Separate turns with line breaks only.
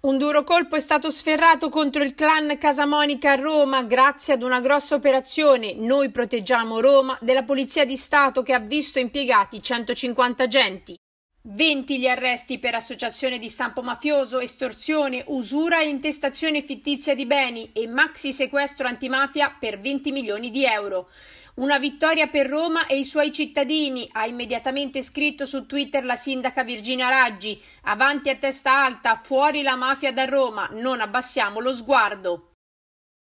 Un duro colpo è stato sferrato contro il clan Casamonica a Roma grazie ad una grossa operazione Noi proteggiamo Roma della Polizia di Stato che ha visto impiegati 150 agenti. 20 gli arresti per associazione di stampo mafioso, estorsione, usura e intestazione fittizia di beni e maxi sequestro antimafia per 20 milioni di euro. Una vittoria per Roma e i suoi cittadini, ha immediatamente scritto su Twitter la sindaca Virginia Raggi. Avanti a testa alta, fuori la mafia da Roma, non abbassiamo lo sguardo.